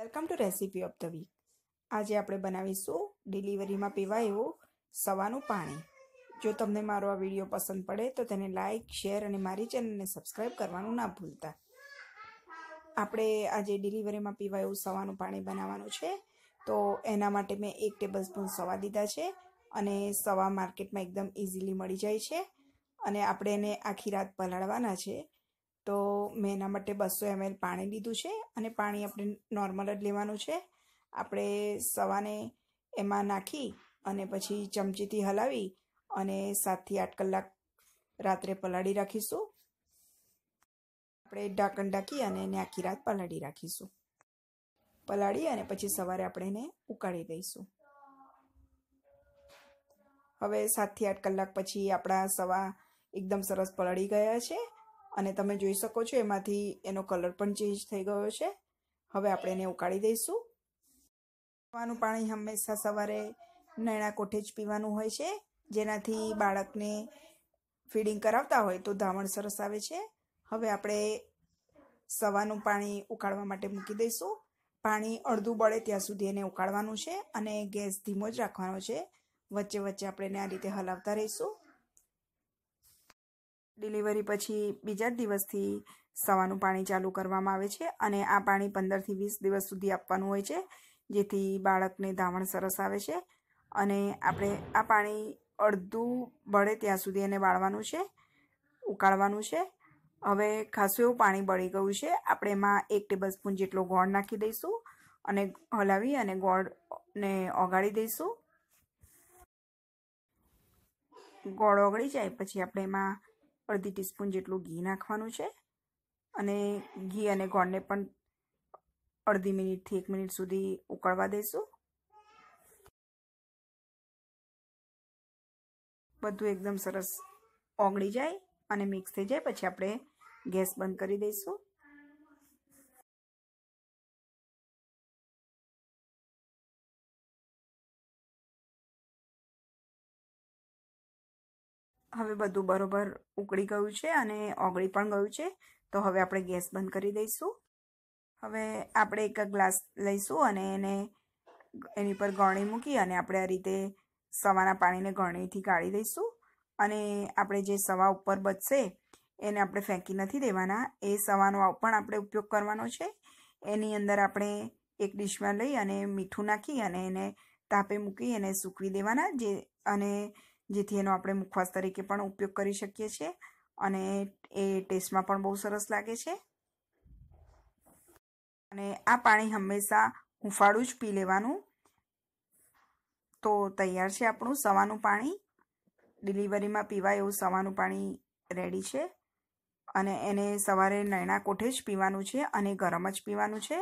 welcome to recipe of the week આજે આપણે બનાવીશું ડિલિવરીમાં પીવા એવું સવાનું પાણી જો તમને મારો આ વિડીયો પસંદ પડે તો તેને લાઇક શેર અને મારી ચેનલને સબસ્ક્રાઈબ કરવાનું ના ભૂલતા આપણે આજે ડિલિવરીમાં પીવા એવું સવાનું પાણી બનાવવાનું છે તો એના માટે મેં એક ટેબલ સ્પૂન સવા દીધા છે અને સવા માર્કેટમાં એકદમ ઇઝીલી મળી જાય છે અને આપણે એને આખી રાત પલાળવાના છે તો મેં એના માટે બસો એમએલ પાણી લીધું છે અને પાણી આપણે નોર્મલ જ લેવાનું છે આપણે સવાને એમાં નાખી અને પછી ચમચીથી હલાવી અને સાતથી આઠ કલાક રાત્રે પલાળી રાખીશું આપણે ઢાંકણ ઢાંકી અને એને આખી રાત પલાળી રાખીશું પલાળી અને પછી સવારે આપણે એને ઉકાળી દઈશું હવે સાતથી આઠ કલાક પછી આપણા સવા એકદમ સરસ પલાળી ગયા છે અને તમે જોઈ શકો છો એમાંથી એનો કલર પણ ચેન્જ થઈ ગયો છે હવે આપણે એને ઉકાળી દઈશું પીવાનું પાણી હંમેશા સવારે નૈણા કોઠે જ પીવાનું હોય છે જેનાથી બાળકને ફીડિંગ કરાવતા હોય તો ધાવણ સરસ આવે છે હવે આપણે સવાનું પાણી ઉકાળવા માટે મૂકી દઈશું પાણી અડધું બળે ત્યાં સુધી એને ઉકાળવાનું છે અને ગેસ ધીમો જ રાખવાનો છે વચ્ચે વચ્ચે આપણે એને આ રીતે હલાવતા રહીશું ડિલિવરી પછી બીજા જ દિવસથી સવાનું પાણી ચાલુ કરવામાં આવે છે અને આ પાણી પંદરથી વીસ દિવસ સુધી આપવાનું હોય છે જેથી બાળકને ધાવણ સરસ આવે છે અને આપણે આ પાણી અડધું બળે ત્યાં સુધી એને બાળવાનું છે ઉકાળવાનું છે હવે ખાસું એવું પાણી બળી ગયું છે આપણે એમાં એક ટેબલ સ્પૂન જેટલો ગોળ નાખી દઈશું અને હલાવી અને ગોળને ઓગાળી દઈશું ગોળ ઓગળી જાય પછી આપણે એમાં અડધી ટીસ્પૂન જેટલું ઘી નાખવાનું છે અને ઘી અને ગોળને પણ અડધી મિનિટથી એક મિનિટ સુધી ઉકળવા દઈશું બધું એકદમ સરસ ઓગળી જાય અને મિક્સ થઈ જાય પછી આપણે ગેસ બંધ કરી દઈશું હવે બધું બરોબર ઉકળી ગયું છે અને ઓગળી પણ ગયું છે તો હવે આપણે ગેસ બંધ કરી દઈશું હવે આપણે એક ગ્લાસ લઈશું અને એને એની પર ગળણી મૂકી અને આપણે આ રીતે સવાના પાણીને ગળણીથી કાઢી દઈશું અને આપણે જે સવા ઉપર બચશે એને આપણે ફેંકી નથી દેવાના એ સવાનો પણ આપણે ઉપયોગ કરવાનો છે એની અંદર આપણે એક ડીશમાં લઈ અને મીઠું નાખી અને એને તાપે મૂકી એને સૂકવી દેવાના જે અને જેથી એનો આપણે મુખવાસ તરીકે પણ ઉપયોગ કરી શકીએ છીએ અને એ ટેસ્ટમાં પણ બહુ સરસ લાગે છે અને આ પાણી હંમેશા હુંફાળું જ પી લેવાનું તો તૈયાર છે આપણું સવાનું પાણી ડિલિવરીમાં પીવાય એવું સવાનું પાણી રેડી છે અને એને સવારે નૈણા કોઠે જ પીવાનું છે અને ગરમ જ પીવાનું છે